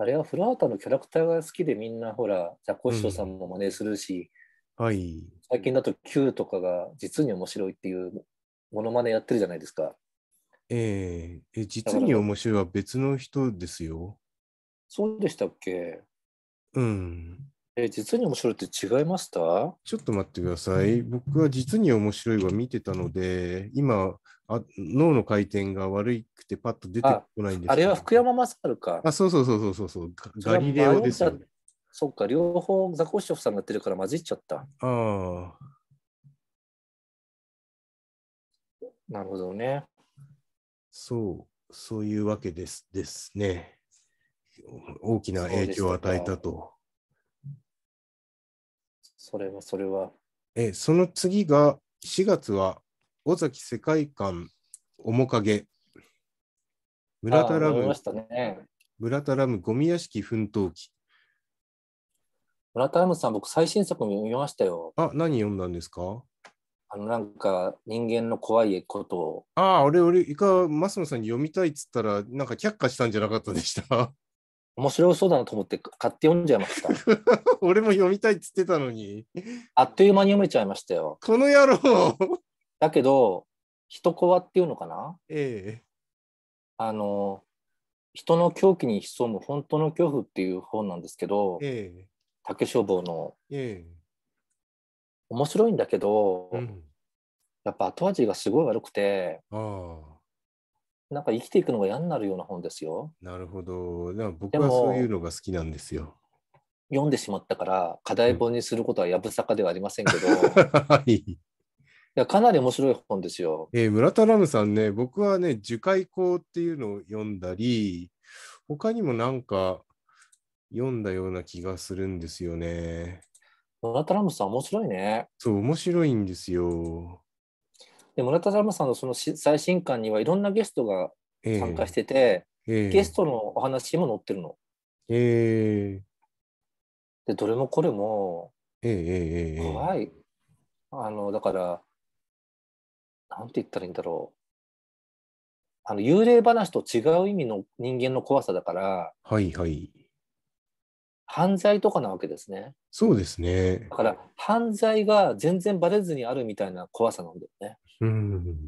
Speaker 1: あれは古畑のキャラクターが好きでみんなほら、ザコシショさんも真似するし、うん、はい、最近だと Q とかが実に面白いっていうものまねやってるじゃないですか。
Speaker 2: えー、え、実に面白いは別の人ですよ。
Speaker 1: そうでしたっけ
Speaker 2: うん。
Speaker 1: え実に面白いって違いましたちょっと待ってください。
Speaker 2: 僕は実に面白いは見てたので、今、あ脳の回転が悪くてパッと出てこないんですあれ
Speaker 1: は福山雅治か。あ、
Speaker 2: そうそうそうそうそ
Speaker 4: う
Speaker 1: ガリレオですよ、ね。そっか、両方ザコショフさんがやってるから混じっちゃった。あ
Speaker 4: あ。
Speaker 1: なるほどね。
Speaker 2: そう、そういうわけですですね。大きな影響を与えたと。
Speaker 1: それはそれは。
Speaker 2: えその次が4月は尾崎世界観面影村田ラム、ね、村田ラムゴミ屋敷奮闘記
Speaker 1: 村田ラムさん僕最新作も読みましたよあ何読んだんですかあのなんか人間の怖いことをああ俺
Speaker 2: 俺いかますのさんに読みたいっつったらなんか却下したんじゃなかったでした面
Speaker 1: 白そうだなと思って買って読んじゃいました。[laughs] 俺も読みたいっつってたのに。あっという間に読めちゃいましたよ。この野郎だけど、人コアっていうのかなええ。あの、人の狂気に潜む本当の恐怖っていう本なんですけど、ええ、竹書房の。ええ。面白いんだけど、うん、やっぱ後味がすごい悪くて。ああ。なんか生きていくのが嫌になるような本ですよ。なるほど。でも僕はそういうのが好きなんですよ。読んでしまったから課題本にすることはやぶさかではありませんけど、
Speaker 2: [laughs] はい、いやかなり面白い本ですよ。えー、村田ラムさんね、僕はね、樹海校っていうのを読んだり、他にもなんか読んだような気がするんですよね。村田ラムさん面白いね。そう、面白いんですよ。
Speaker 1: で村田さんのその最新刊にはいろんなゲストが参加してて、えーゲストのお話も載ってるの。
Speaker 3: えー、
Speaker 1: でどれもこれも、
Speaker 3: え
Speaker 1: 怖い。あのだからなんて言ったらいいんだろう。あの幽霊話と違う意味の人間の怖さだから、
Speaker 4: はいはい、
Speaker 1: 犯罪とかなわけですね。
Speaker 2: そうですね。だ
Speaker 1: から犯罪が全然バレずにあるみたいな怖さなんだよね。うん、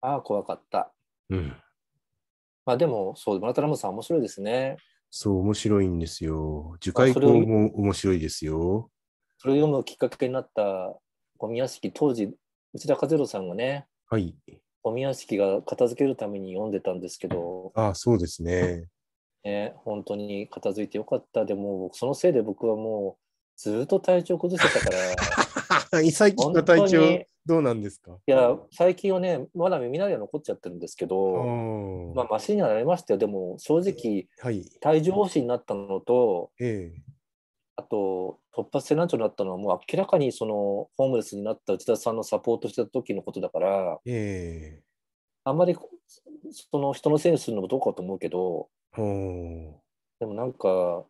Speaker 1: ああ、怖かった。うん、まあでも、そう、村田ラムさん、面白いですね。
Speaker 2: そう、面白いんですよ。樹海校も面白いですよ。
Speaker 1: それを読むきっかけになったゴミ屋敷、当時、内田和弘さんがね、はい、ゴミ屋敷が片付けるために読んでたんですけど、
Speaker 3: ああ、そうですね。
Speaker 1: ね本当に片付いてよかった。でも、そのせいで僕はもう、ずっと体調崩してたか
Speaker 2: ら。[laughs] 最近の体調。
Speaker 1: どうなんですかいや最近はねまだ耳鳴りは残っちゃってるんですけどまあマシにはなりましたよでも正直、はい、帯状疱になったのと、ええ、あと突発性難聴になったのはもう明らかにそのホームレスになった内田さんのサポートしてた時のことだから、
Speaker 3: ええ、
Speaker 1: あんまりその人のせいにするのもどうかと思うけどでもなんか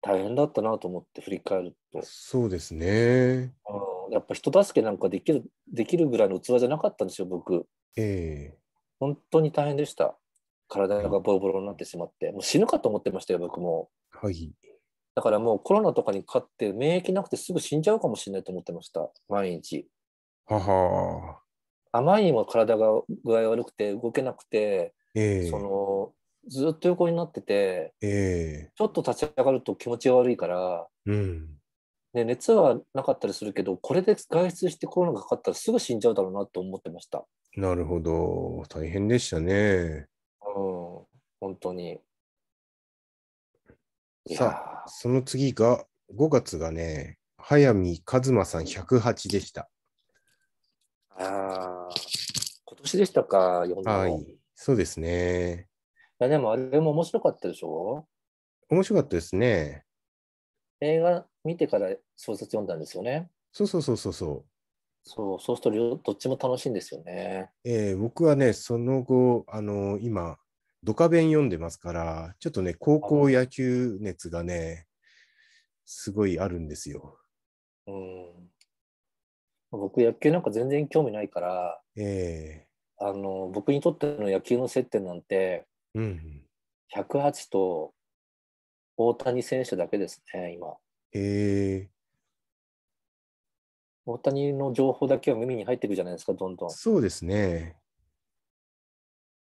Speaker 1: 大変だったなと思って振り返ると
Speaker 3: そうですね。
Speaker 1: あやっぱ人助けなんかできるできるぐらいの器じゃなかったんですよ、僕。えー、本当に大変でした。体がボロボロになってしまって、もう死ぬかと思ってましたよ、僕も。はい。だからもうコロナとかにかかって免疫なくてすぐ死んじゃうかもしれないと思ってました、毎日。
Speaker 4: はは
Speaker 1: あまりにも体が具合悪くて動けなくて、えー、そのずっと横になってて、
Speaker 3: え
Speaker 1: ー、ちょっと立ち上がると気持ち悪いから、ね、熱はなかったりするけど、これで外出してコロナがかかったらすぐ死んじゃうだろうなと思ってました。
Speaker 2: なるほど、大変でしたね。うん、本当に。さあ、その次が、5月がね、早見和馬さん108でした。
Speaker 1: ああ、今年でしたか、4はい、
Speaker 2: そうですね。
Speaker 1: いや、でもあれも面白かったでしょ
Speaker 2: 面白かったですね。
Speaker 1: 映画見てから小説読んだんですよね。
Speaker 2: そうそうそうそうそう。
Speaker 1: そうそうするとどっちも楽しいんですよね。
Speaker 2: えー、僕はね、その後、あの今、ドカベン読んでますから、ちょっとね、高校野
Speaker 1: 球熱がね、すごいあるんですよ。うん、僕、野球なんか全然興味ないから、えー、あの僕にとっての野球の接点なんて、うん、108と大谷選手だけですね、今。
Speaker 2: へえ。
Speaker 1: 大谷の情報だけは耳に入ってくじゃないですか、どんどん。そ
Speaker 2: うですね。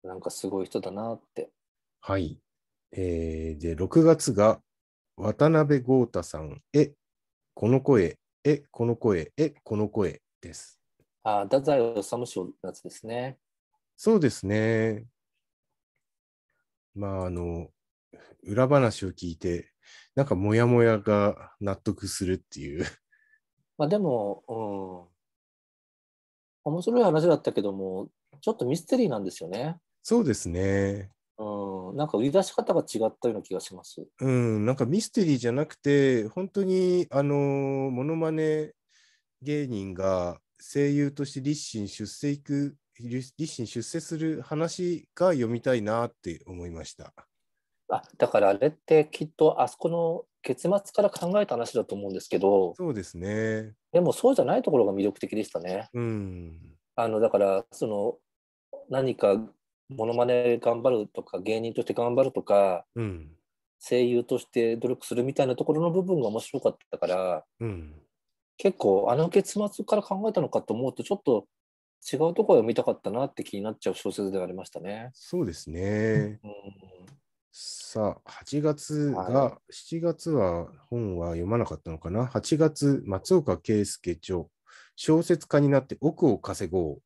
Speaker 1: なんかすごい人だなって。
Speaker 2: はい。えー、で、6月が渡辺豪太さん、え、この声、え、この声、え、この声
Speaker 1: です。ああ、太宰治賞のやつですね。
Speaker 2: そうですね。まあ、あの、裏話を聞いて、なんかモヤモヤが納得するっていう。
Speaker 1: まあでも、うん、面白い話だったけども、ちょっとミステリーなんですよね。
Speaker 2: そうですね。
Speaker 1: うん、なんか売り出し方が違ったような気がします。
Speaker 2: うん、なんかミステリーじゃなくて、本当に、あのモノマネ芸人が声優として立身出世いく、立身出世
Speaker 1: する話が読みたいなって思いました。あだからあれってきっとあそこの結末から考えた話だと思うんですけどそうですねでもそうじゃないところが魅力的でしたね。うん、あのだからその何かものまね頑張るとか芸人として頑張るとか、うん、声優として努力するみたいなところの部分が面白かったから、うん、結構あの結末から考えたのかと思うとちょっと違うところを読みたかったなって気になっちゃう小説ではありましたね。
Speaker 2: そうですね、うんさあ、8月が、はい、7月は本は読まなかったのかな。8月、松岡圭介著、小説家になって億を稼ごう。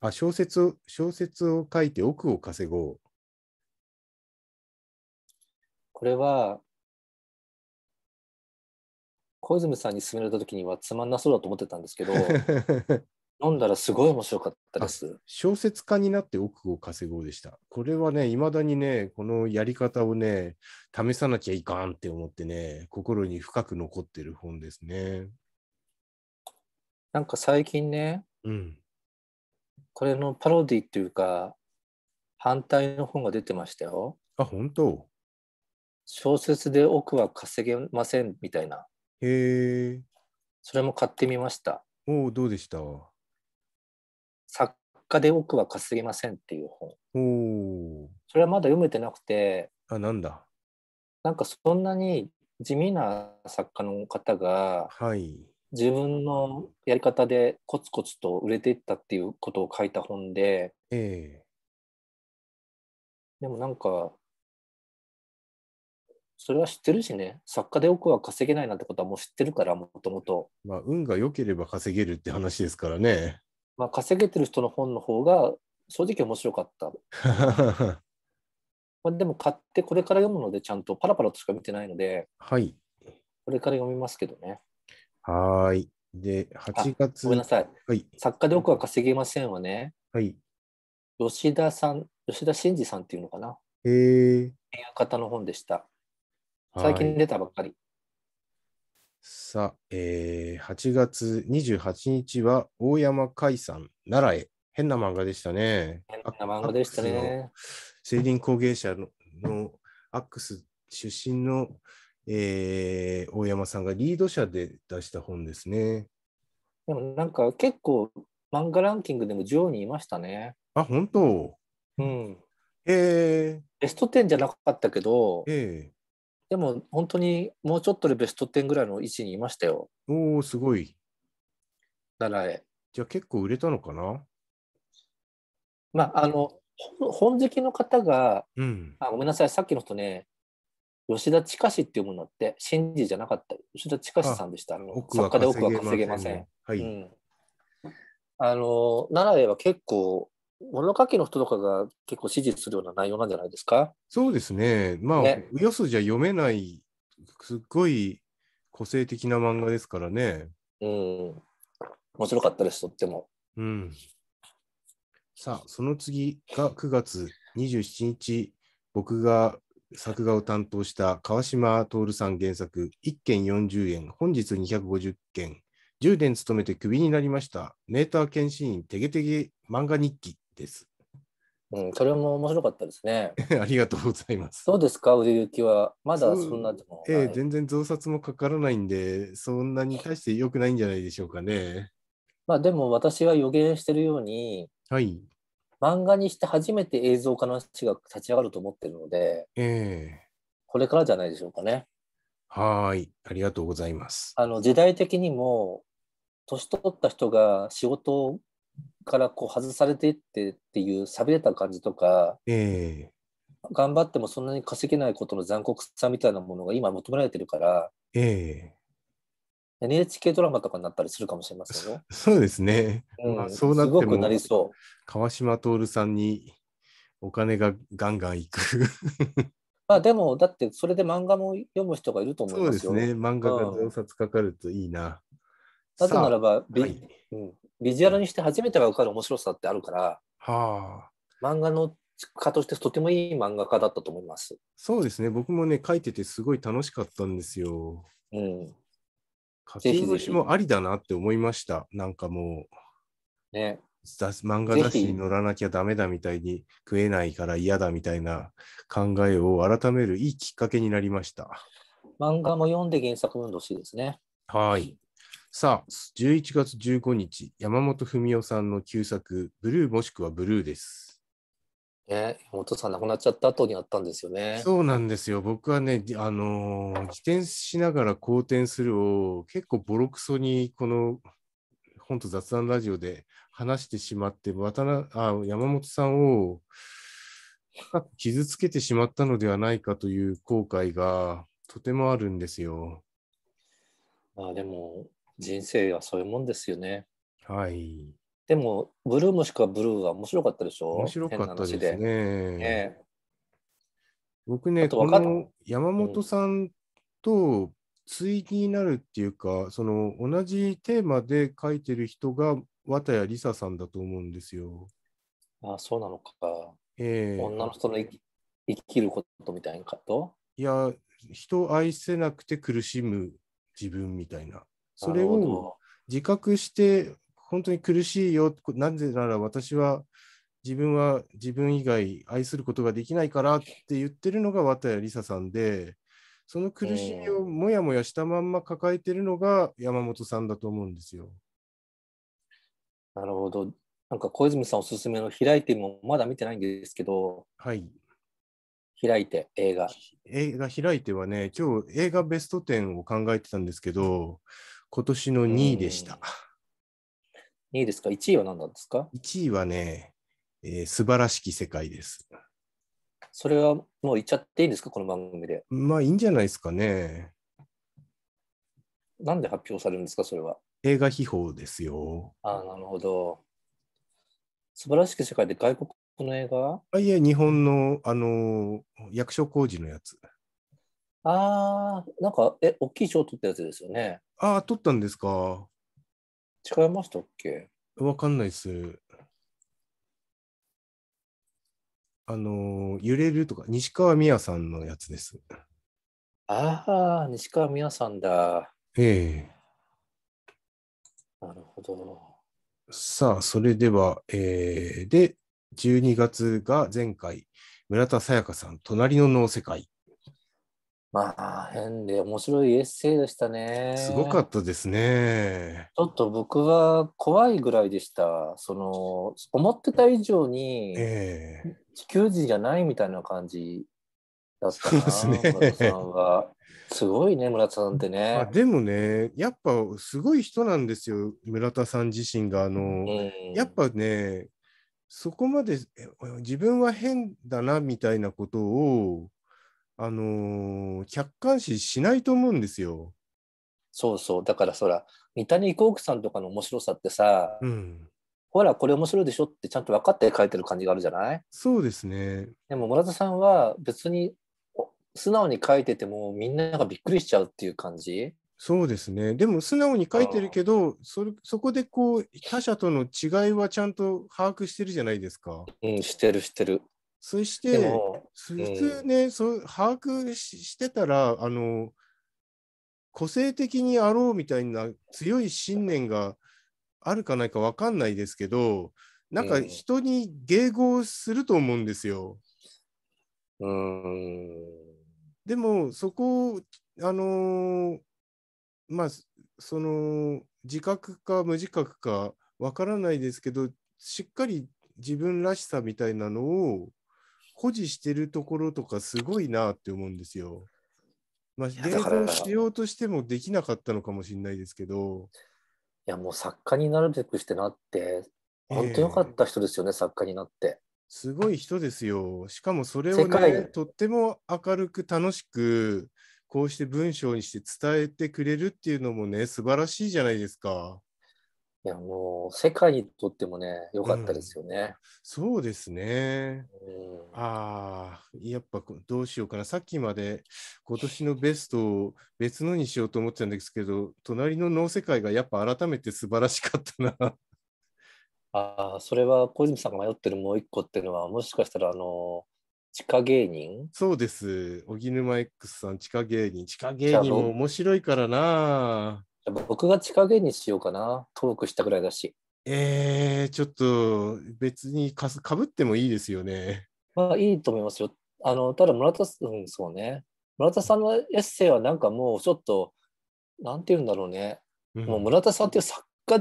Speaker 4: あ、小説を、小説を書いて億を稼ごう。
Speaker 1: これは、小泉さんに勧められた時にはつまんなそうだと思ってたんですけど [laughs] 飲んだらすごい面白かったです。
Speaker 2: 小説家になって億を稼ごうでした。これはね、いまだにね、このやり方をね、試さなきゃいかんって思ってね、心に深く残ってる本です
Speaker 1: ね。なんか最近ね、うん、これのパロディっていうか、反対の本が出てましたよ。あ、本当小説で億は稼げませんみたいな。
Speaker 2: へえ。
Speaker 1: それも買ってみました。おお、どうでした作家で奥は稼げませんっていう
Speaker 4: 本。
Speaker 1: それはまだ読めてなくて。あ、なんだ。なんかそんなに地味な作家の方が、はい、自分のやり方でコツコツと売れていったっていうことを書いた本で、えー、でもなんかそれは知ってるしね作家で奥は稼げないなんてことはもう知ってるからもともとまあ運が良ければ稼げるって話ですからねまあ、稼げてる人の本の方が正直面白かった。[laughs] まあでも買ってこれから読むのでちゃんとパラパラとしか見てないので、はい、これから読みますけどね。
Speaker 2: はい。で、8月。ごめんなさい,、はい。
Speaker 1: 作家で僕は稼げませんはね、はい、吉田さん、吉田真二さんっていうのかな。
Speaker 2: へえ。っ
Speaker 1: ていう方の本でした。最近出たばっかり。
Speaker 2: さあ、えー、8月28日は大山海ん、奈良へ。変な漫画でしたね。変
Speaker 1: な漫画でしたね。
Speaker 2: 成林工芸者ののアックス出身の、えー、大山さんがリード者で出した本で
Speaker 1: すね。でもなんか結構漫画ランキングでも上位にいましたね。
Speaker 2: あ、本当
Speaker 1: うん。えー、ベスト10じゃなかったけど、えでも本当にもうちょっとでベスト10ぐらいの位置にいましたよ。
Speaker 2: おお、すごい。
Speaker 1: だらえ。じゃあ結構売れたのかなまあ、あの、本好きの方が、うん、あ、ごめんなさい、さっきの人ね、吉田近志っていうものって、真治じゃなかった、吉田近志さんでした。あの作家で奥は稼げません。はい、うん、あの、奈良へは結構、物書きの人とかが結構支持するような内容なんじゃないですか
Speaker 2: そうですね。まあ、ね、よそじゃ読めない、すっごい個性的な漫画ですか
Speaker 1: らね。うん。面白かったです、とっても。
Speaker 2: うん。さあ、その次が9月27日、僕が作画を担当した川島徹さん原作、1件40円、本日250件、10年勤めてクビになりました、メーター検診員てげてげ漫画日記
Speaker 1: です。うん、それも面白かったですね。
Speaker 2: [laughs] ありがとうございます。
Speaker 1: そうですか、売れ行きは。まだそんなでも。ええーはい、
Speaker 2: 全然増刷もかからないんで、そんなに対して良くないんじゃないでしょうかね。
Speaker 1: まあでも私は予言してるように、はい。漫画にして初めて映像化の話が立ち上がると思ってるので、
Speaker 2: え
Speaker 1: えー、これからじゃないでしょうかね。
Speaker 2: はい、ありがとうございます。あの時代
Speaker 1: 的にも、年取った人が仕事をからこう外されていってっていう寂れた感じとか、
Speaker 3: え
Speaker 1: ー、頑張ってもそんなに稼げないことの残酷さみたいなものが今求められてるから、えー、NHK ドラマとかになったりするかもしれませんよ。
Speaker 2: そうですね、
Speaker 3: うんまあ、そうなってもすごくなり
Speaker 1: そう
Speaker 2: 川島徹さんにお金がガンガンいく [laughs]
Speaker 1: まあでもだってそれで漫画も読む人がいると思いますよそうですね漫画が増
Speaker 2: 冊かかるといいな。
Speaker 1: うんなぜならばビ、はい、うん、ビジュアルにして初めてが分かる面白さってあるから、はあ、漫画の家としてとてもいい漫画家だったと思います。
Speaker 2: そうですね、僕もね、書いててすごい楽しかったんですよ。うん。
Speaker 4: 書き下しも
Speaker 2: ありだなって思いました。なんかもう、ね、漫画雑誌に乗らなきゃダメだみたいに食えないから嫌だみたいな考えを改めるいいきっかけになりました。
Speaker 1: 漫画も読んで原作も読んでほしいですね。
Speaker 2: はい。さあ、11月15日、山本文夫さんの旧作、ブルーも
Speaker 1: しくはブルーです。ね、山本さん亡くなっちゃった後にあったんですよね。そうな
Speaker 2: んですよ。僕はね、あのー、自転しながら好転するを結構ボロクソにこの本当雑談ラジオで話してしまって、渡なあ山本さんを傷つけてしまったのではないかという後悔がとてもあるんですよ。
Speaker 1: まあでも、人生はそういうもんですよね。はい。でも、ブルームしかブルーは面白かったでしょ面白かったです
Speaker 2: ね。ね僕ね、この山本さんと対になるっていうか、うん、その同じテーマで書いてる人が綿谷りささんだと思うんですよ。
Speaker 1: ああそうなのか。ええー、女の人の生きることみたいなこと
Speaker 2: いや、人を愛せなくて苦しむ自分みたいな。それを自覚して本当に苦しいよなぜなら私は自分は自分以外愛することができないからって言ってるのが綿谷りささんでその苦しみをもやもやしたまんま抱えてるのが山本さんだと思うんですよ。
Speaker 1: なるほど。なんか小泉さんおすすめの「開いて」もまだ見てないんですけど、はい、開いて映画。
Speaker 2: 映画開いてはね、今日映画ベスト10を考えてたんですけど、今年の2位でした。2位ですか ?1 位は何なんですか ?1 位はね、
Speaker 1: えー、素晴らしき世界です。それはもう言っちゃっていいんですかこの番組で。
Speaker 2: まあいいんじゃないですかね。
Speaker 1: なんで発表されるんですかそれは。
Speaker 2: 映画秘宝ですよ。
Speaker 1: ああ、なるほど。素晴らしき世界で外国の映画
Speaker 2: あいえ、日本の、あのー、役所広司のやつ。
Speaker 1: ああ、なんか、え、大きい賞取ったやつですよね。
Speaker 2: ああ、取ったんですか。違いましたっけわかんないっす。あのー、揺れるとか、西川美也さんのやつです。
Speaker 1: ああ、西川美也さんだ。ええなるほど。
Speaker 2: さあ、それでは、えー、で、12月が前回、村田沙耶香さん、隣の脳世界。
Speaker 1: まあ、変で面白いエッセイでしたね。すごかっ
Speaker 2: たですね。
Speaker 1: ちょっと僕は怖いぐらいでした。その、思ってた以上に、え地球人じゃないみたいな感じだったな、そうですね、村田さんは。すごいね、村田さんってね。でもね、やっぱ
Speaker 2: すごい人なんですよ、村田さん自身が。あの、うん、やっぱね、そこまで自分は変だなみたいなことを、
Speaker 1: あのー、客観視しないと思うんですよ。そうそうだからそら三谷幸喜さんとかの面白さってさ、うん、ほらこれ面白いでしょってちゃんと分かって書いてる感じがあるじゃないそ
Speaker 2: うですね
Speaker 1: でも村田さんは別に素直に書いててもみんながびっくりしちゃうっていう感じ
Speaker 2: そうですねでも素直に書いてるけどそれそこでこう他者との違いはちゃんと把握してるじゃないですか。うんしてるしてる。そして、普通ね、うん、そ把握してたら、あの、個性的にあろうみたいな強い信念があるかないか分かんないですけど、なんか人に迎合すると思うんですよ。うん、でも、そこを、あのー、まあ、その、自覚か無自覚か分からないですけど、しっかり自分らしさみたいなのを誇示してるところとかすごいなって思うんですよ。まあ、
Speaker 1: 現像しようとしてもできなかったのかもしれないですけど。いや、もう作家になるべくしてなって、本当良かった人ですよね、えー、作家になって。
Speaker 2: すごい人ですよ。しかもそれをね、とっても明るく楽しく、こうして文章にして伝えてくれるっていうのもね、素晴らしいじゃないですか。や、もう、世界にとってもね、良かったですよね。そうですね。ああ、やっぱどうしようかな。さっきまで今年のベストを別のにしようと思ってたんですけど、隣の脳世界がやっぱ改めて素晴らしかったな。
Speaker 1: ああ、それは小泉さんが迷ってるもう一個っていうのは、もしかしたら、あの、地下芸人そうです。荻沼 X さん、地下芸人。地下芸人も面白いからな。僕が地下げにしようかな。トークしたぐらいだし。
Speaker 2: えー、ちょっと別にかすかぶってもいいですよね。
Speaker 1: まあ、いいと思いますよ。あのただ村田、うん、そうね。村田さんのエッセイはなんかもうちょっと、なんて言うんだろうね。うん、もう村田さんっていう作家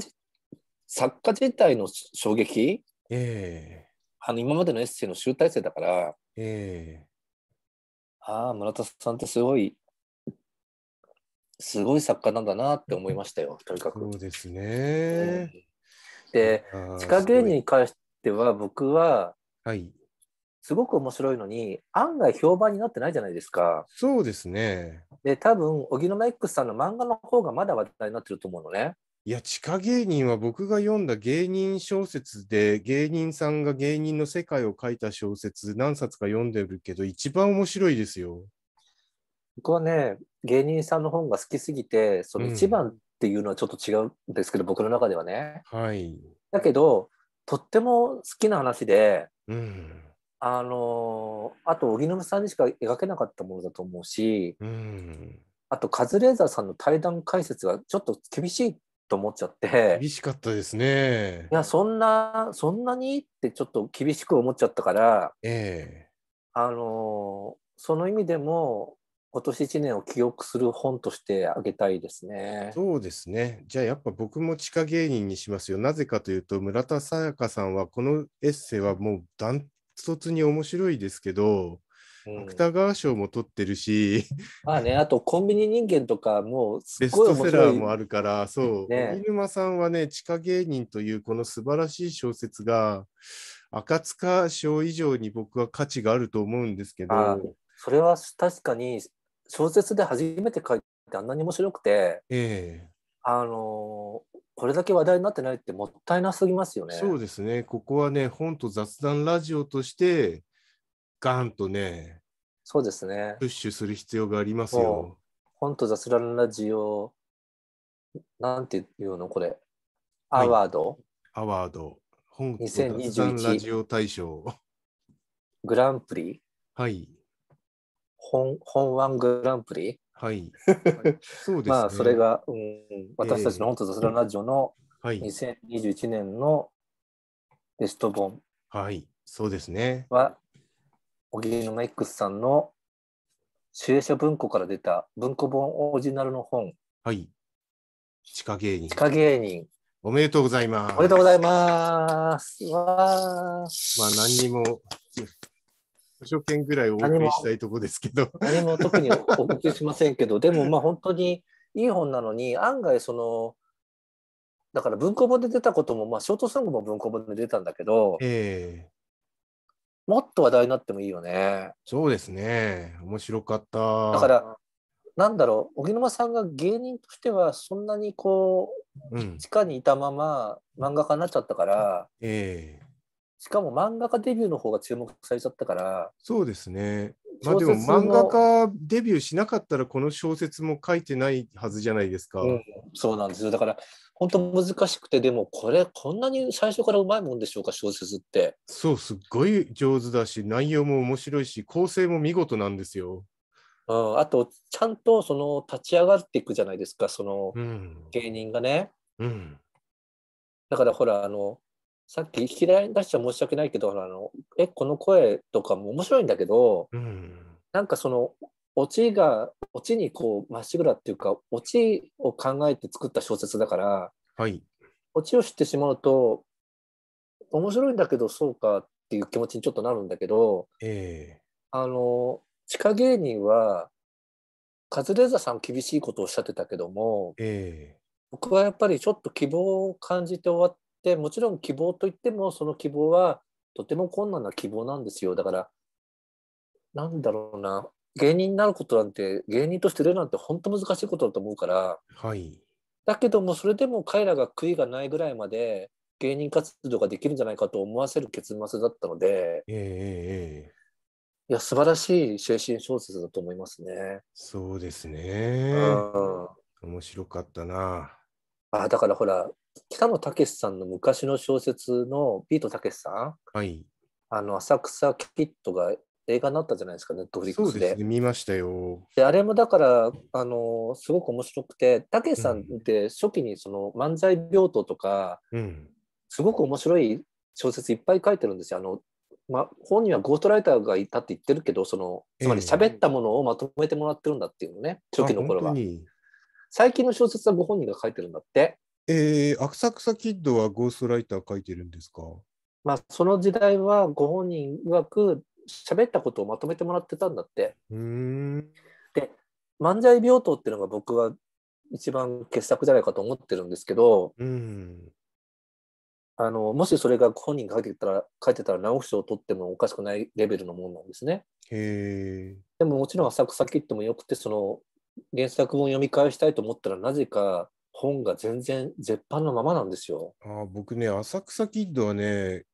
Speaker 1: 作家自体の衝撃、えー、あの今までのエッセイの集大成だから、
Speaker 3: え
Speaker 1: ー、ああ、村田さんってすごいすごい作家なんだなって思いましたよとにかく。そうですね、で地下芸人に関しては僕は、はい、すごく面白いのに案外評判になってないじゃないですか。そうですね。で多分荻野目 X さんの漫画の方がまだ話題になってると思うの
Speaker 2: ね。いや地下芸人は僕が読んだ芸人小説で芸人さんが芸人の世界を書いた小説何冊か読んでるけど一番面白いですよ。
Speaker 1: 僕はね芸人さんの本が好きすぎてその一番っていうのはちょっと違うんですけど、うん、僕の中ではね。はい、だけどとっても好きな話で、うん、あのあと荻野目さんにしか描けなかったものだと思うし、うん、あとカズレーザーさんの対談解説がちょっと厳しいと思っちゃって厳しかったですねいやそんなそんなにってちょっと厳しく思っちゃったから、ええー、あのその意味でも今年1年を記憶する本としてあげたいですね。そうですね。
Speaker 2: じゃあやっぱ僕も地下芸人にしますよ。なぜかというと村田沙耶香さんはこのエッセイはもうダントツに面白いですけど、芥川賞も取ってるし、
Speaker 1: まあね、あとコンビニ人間とかもベストセラーもあるから、そう、ね、
Speaker 2: 沼さんはね、地下芸人というこの素晴らしい小説が、赤塚賞以上に僕は価値があると思うんですけど。
Speaker 1: それは確かに小説で初めて書いてあんなに面白くて、えー、あのこれだけ話題になってないってもっ
Speaker 2: たいなすぎますよね。そうですねここはね本と雑談ラジオとしてガンとねそうですねプッシュする必要がありますよ。
Speaker 1: 本と雑談ラジオなんていうのこれアワード、はい、アワード本と雑談ラジオ大賞グランプリはい本本湾グランプリ、はい、そうです、ね、まあそれが、うん、私たちの本とザスララジオの2021年のベスト本、はい、
Speaker 2: そうですね。
Speaker 1: は、荻野 X さんの主演者文庫から出た文庫本オリジナルの本。
Speaker 2: はい。地下芸人。地下芸人。おめでとうございます。おめでと
Speaker 1: うございます。わまあ
Speaker 2: 何にも図見ぐらいお送りしたいとこですけど。何
Speaker 1: も特にお送りしませんけど、[laughs] でもまあ本当にいい本なのに、案外その、だから文庫本で出たことも、まあ、ショートソングも文庫本で出たんだけど、
Speaker 2: え
Speaker 1: ー、もっと話題になってもいいよね。そうですね。面白かった。だから、なんだろう、荻沼さんが芸人としては、そんなにこう、うん、地下にいたまま漫画家になっちゃったから、
Speaker 3: えー、
Speaker 1: しかも漫画家デビューの方が注目されちゃったから。
Speaker 2: そうですね。
Speaker 3: まあでも漫
Speaker 1: 画
Speaker 2: 家デビューしなかったらこの小説も書いてないはずじゃないですか。うん、そうなんですよ。だ
Speaker 1: から本当難しくてでもこれこんなに最初からうまいもんでしょうか小説って。
Speaker 2: そうすっごい上手だし内容も面白いし
Speaker 1: 構成も見事なんですよ。うん、あとちゃんとその立ち上がっていくじゃないですかその芸人がね。うん、うん、だからほらあのさっき嫌いに出しちゃ申し訳ないけど、あの、え、この声とかも面白いんだけど、うん、なんかその、オチが、オチにこう、まっしぐらっていうか、オチを考えて作った小説だから、はい。オチを知ってしまうと、面白いんだけど、そうかっていう気持ちにちょっとなるんだけど、えー、あの、地下芸人は、カズレーザーさん厳しいことをおっしゃってたけども、えー、僕はやっぱりちょっと希望を感じて終わっでもちろん希望といってもその希望はとても困難な希望なんですよだからなんだろうな芸人になることなんて芸人として出るなんて本当難しいことだと思うから、はい、だけどもそれでも彼らが悔いがないぐらいまで芸人活動ができるんじゃないかと思わせる結末だったので、えー、いや素晴らしい精神小説だと思いますね。そうですね。うん、面白かったな。あだからほら北野武さんの昔の小説のビートたけしさん、はい、あの浅草キットが映画になったじゃないですか、ネットフリックスで。でね、見ましたよ。で、あれもだから、あのすごく面白くて、たけしさんって初期にその漫才病棟とか、うん、すごく面白い小説いっぱい書いてるんですよ。あのまあ、本人はゴーストライターがいたって言ってるけど、そのつまり喋ったものをまとめてもらってるんだっていうのね、えー、初期の頃は。最近の小説はご本人が書いてるんだって。えー、浅草キッドはゴーストライター書いてるんですかまあその時代はご本人曰く喋ったことをまとめてもらってたんだってうんで「漫才病棟」っていうのが僕は一番傑作じゃないかと思ってるんですけど、うん、あのもしそれが本人が書いてたら書いてたら直木賞を取ってもおかしくないレベルのものなんですね。
Speaker 3: へ
Speaker 1: でももちろん浅草キッドもよくてその原作本を読み返したいと思ったらなぜか本が全然絶版のままなんですよ。
Speaker 2: あ僕ね、浅草キッドはね、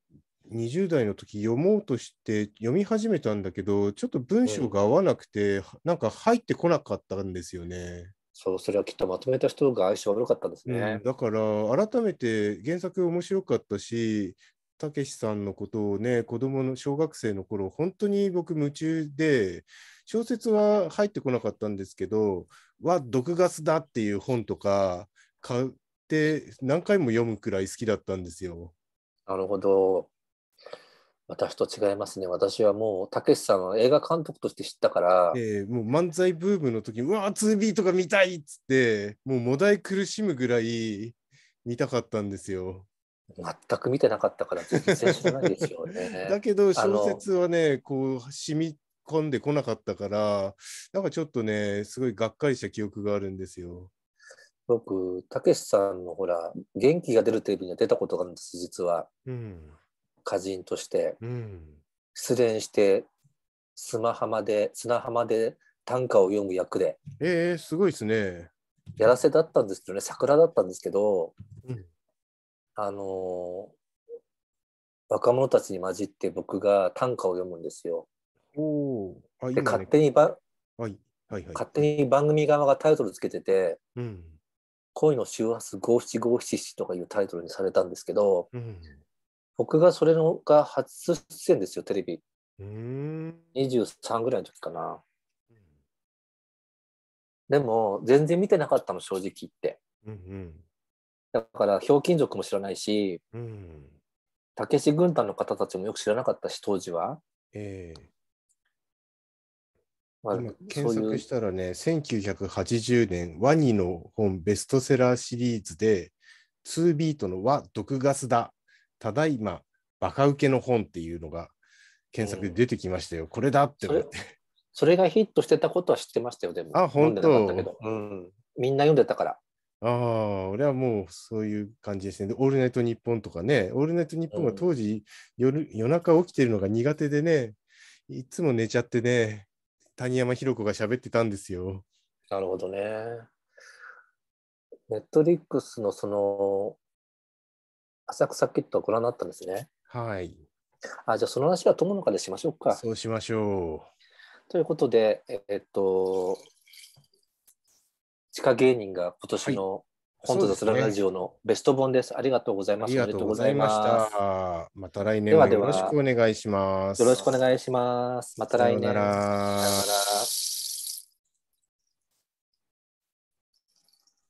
Speaker 2: 20代の時読もうとして読み始めたんだけど、ちょっと文章が合わなくて、うん、なんか入ってこなかったんですよね。
Speaker 1: そう、それはきっとまとめた人が相性悪かったですね。ね
Speaker 2: だから、改めて原作面白かったし、たけしさんのことをね、子供の小学生の頃、本当に僕夢中で、小説は入ってこなかったんですけど、は毒ガスだっていう本とか、買って何回も読む
Speaker 1: くらい好きだったんですよ。なるほど。私と違いますね。私はもう、たけしさんは映画監督として知ったから。
Speaker 2: えー、もう漫才ブームの時うわー、2B とか見たいっつって、もう、もだい苦しむぐらい見たかったんですよ。全く見てなかったから、全然知らないですよね。[laughs] だけど、小説はね、こう、染み込んでこなかったから、なんかちょっとね、すごいがっかりした記憶があるんですよ。
Speaker 1: 僕、たけしさんのほら、元気が出るテレビには出たことがあるんです、実は。うん、歌人として。うん、失恋して、砂浜で、砂浜で短歌を読む役で。ええー、すごいですね。やらせだったんですけどね、桜だったんですけど、うん、あの若者たちに混じって僕が短歌を読むんですよ。おで、勝手にば、はいはいはい、勝手に番組側がタイトルつけてて、うん恋の周波数五七五七七とかいうタイトルにされたんですけど、うん、僕がそれのが初出演ですよ、テレビ。
Speaker 4: 23
Speaker 1: ぐらいの時かな。でも、全然見てなかったの、正直言って。うんうん、だから、ひょうきん族も知らないし、たけし軍団の方たちもよく知らなかったし、当時は。えー今検索し
Speaker 2: たらね、1980年、ワニの本ベストセラーシリーズで、2ビートの和毒ガスだ、ただいま、バカウケの本っ
Speaker 1: ていうのが検索で出てきましたよ。うん、これだってって。それがヒットしてたことは知ってましたよ、でも。あ、本当うん、みんな読んでたから。
Speaker 2: ああ、俺はもうそういう感じですね。で、オールナイトニッポンとかね、オールナイトニッポンは当時、うん、夜夜中起きてるのが苦手でね、いつも寝ちゃってね、谷山ひ子が喋ってたんですよ。
Speaker 1: なるほどね。ネットリックスのその浅草キットはご覧になったんですね。はい。あじゃあその話は友のかでしましょうか。そうしましょう。ということで、えっと、地下芸人が今年の本と雑らラジオのベスト本です。ありがとうございます。ありがとうございました。ま
Speaker 2: た来年よろしくお願いします。よろしくお
Speaker 1: 願いします。また来年。さよな
Speaker 2: ら。